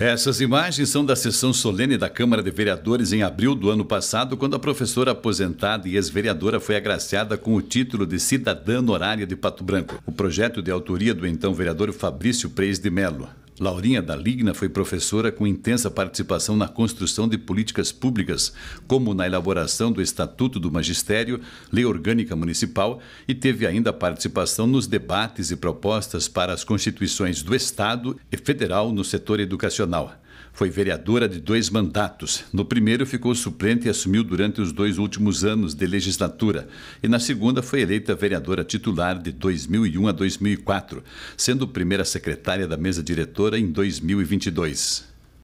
Essas imagens são da sessão solene da Câmara de Vereadores em abril do ano passado, quando a professora aposentada e ex-vereadora foi agraciada com o título de cidadã honorária de Pato Branco. O projeto de autoria do então vereador Fabrício Preis de Melo. Laurinha da Ligna foi professora com intensa participação na construção de políticas públicas, como na elaboração do Estatuto do Magistério, Lei Orgânica Municipal, e teve ainda participação nos debates e propostas para as constituições do Estado e federal no setor educacional. Foi vereadora de dois mandatos. No primeiro ficou suplente e assumiu durante os dois últimos anos de legislatura. E na segunda foi eleita vereadora titular de 2001 a 2004, sendo primeira secretária da mesa diretora em 2022.